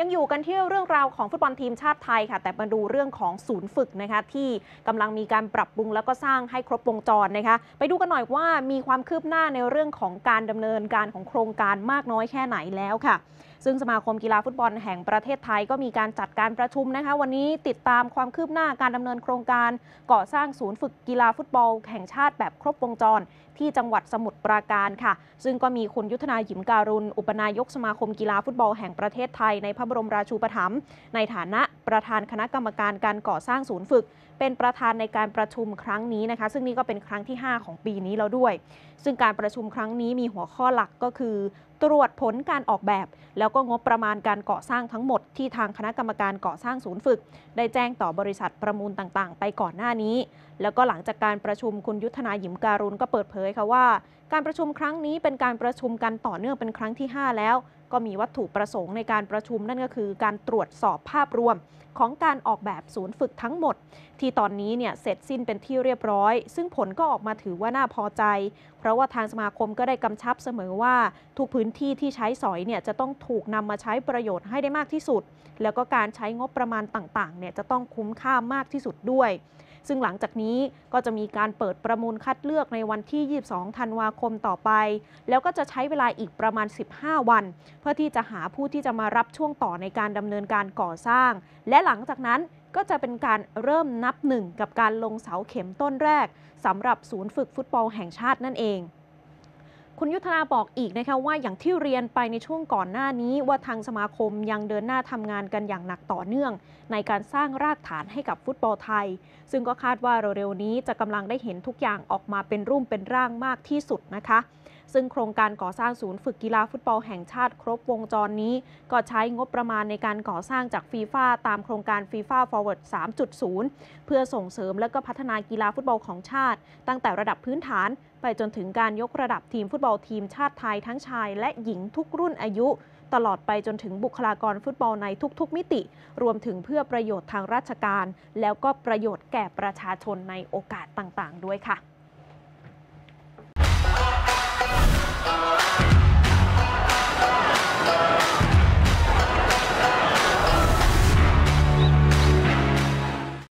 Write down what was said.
ยังอยู่กันที่เรื่องราวของฟุตบอลทีมชาติไทยค่ะแต่มาดูเรื่องของศูนย์ฝึกนะคะที่กำลังมีการปรับปรุงแล้วก็สร้างให้ครบวงจรนะคะ ไปดูกันหน่อยว่ามีความคืบหน้าในเรื่องของการดำเนินการของโครงการมากน้อยแค่ไหนแล้วค่ะซึ่งสมาคมกีฬาฟุตบอลแห่งประเทศไทยก็มีการจัดการประชุมนะคะ วันนี้ติดตามความคืบหน้าการดำเนินโครงการ ก่อสร้างศูนย์ฝึกกีฬาฟุตบอลแห่งชาติแบบครบวงจร ที่จังหวัดสมุทรปราการค่ะ ซึ่งก็มีคุณยุทธนาหิมการุณ อุปนายกสมาคมกีฬาฟุตบอลแห่งประเทศไทยในพระบรมราชูปถัมภ์ในฐานะประธานคณะกรรมการการก่อสร้างศูนย์ฝึก เป็นประธานในการประชุมครั้งนี้นะคะ ซึ่งนี่ก็เป็นครั้งที่ 5 ของปีนี้แล้วด้วย ซึ่งการประชุมครั้งนี้มีหัวข้อหลักก็คือ ตรวจผลการออกแบบ แล้วก็งบประมาณการก่อสร้างทั้งหมด ที่ทางคณะกรรมการก่อสร้างศูนย์ฝึก ได้แจ้งต่อบริษัทประมูลต่างๆ ไปก่อนหน้านี้ แล้วก็หลังจากการประชุมคุณยุทธนาหยิมการุณก็เปิดเผยค่ะว่า การประชุมครั้งนี้เป็นการประชุมกันต่อเนื่องเป็นครั้งที่ 5 แล้วก็มีวัตถุประสงค์ในการประชุมนั่นก็คือการตรวจสอบภาพรวมของการออกแบบศูนย์ฝึกทั้งหมด ที่ตอนนี้เนี่ยเสร็จสิ้นเป็นที่เรียบร้อย ซึ่งผลก็ออกมาถือว่าน่าพอใจ เพราะว่าทางสมาคมก็ได้กำชับเสมอว่า ทุกพื้นที่ที่ใช้สอยเนี่ยจะต้องถูกนำมาใช้ประโยชน์ให้ได้มากที่สุด แล้วก็การใช้งบประมาณต่างๆเนี่ยจะต้องคุ้มค่ามากที่สุดด้วย ซึ่งหลังจากนี้ก็จะมีการเปิดประมูลคัดเลือกในวันที่ 22 ธันวาคมต่อไป แล้วก็จะใช้เวลาอีกประมาณ 15 วันพื่อที่จะหาผู้ที่จะมารับช่วงต่อในการดำเนินการก่อสร้าง และหลังจากนั้นก็จะเป็นการเริ่มนับหนึ่ง กับการลงเสาเข็มต้นแรกสำหรับศูนย์ฝึกฟุตบอลแห่งชาตินั่นเอง คุณยุทธนาบอกอีกนะคะว่าอย่างที่เรียนไปในช่วงก่อนหน้านี้ว่าทางสมาคมยังเดินหน้าทำงานกันอย่างหนักต่อเนื่อง ในการสร้างรากฐานให้กับฟุตบอลไทย ซึ่งก็คาดว่าเร็วๆนี้จะกำลังได้เห็นทุกอย่างออกมาเป็นรูปเป็นร่างมากที่สุดนะคะซึ่งโครงการก่อสร้างศูนย์ฝึกกีฬาฟุตบอลแห่งชาติครบวงจรนี้ ก็ใช้งบประมาณในการก่อสร้างจากฟีฟ่าตามโครงการฟีฟ่าฟอร์เวิร์ด3.0 เพื่อส่งเสริมและก็พัฒนากีฬาฟุตบอลของชาติ ตั้งแต่ระดับพื้นฐาน ไปจนถึงการยกระดับทีมฟุตบอลทีมชาติไทยทั้งชายและหญิงทุกรุ่นอายุ ตลอดไปจนถึงบุคลากรฟุตบอลในทุกๆ มิติ รวมถึงเพื่อประโยชน์ทางราชการ แล้วก็ประโยชน์แก่ประชาชนในโอกาสต่างๆ ด้วยค่ะ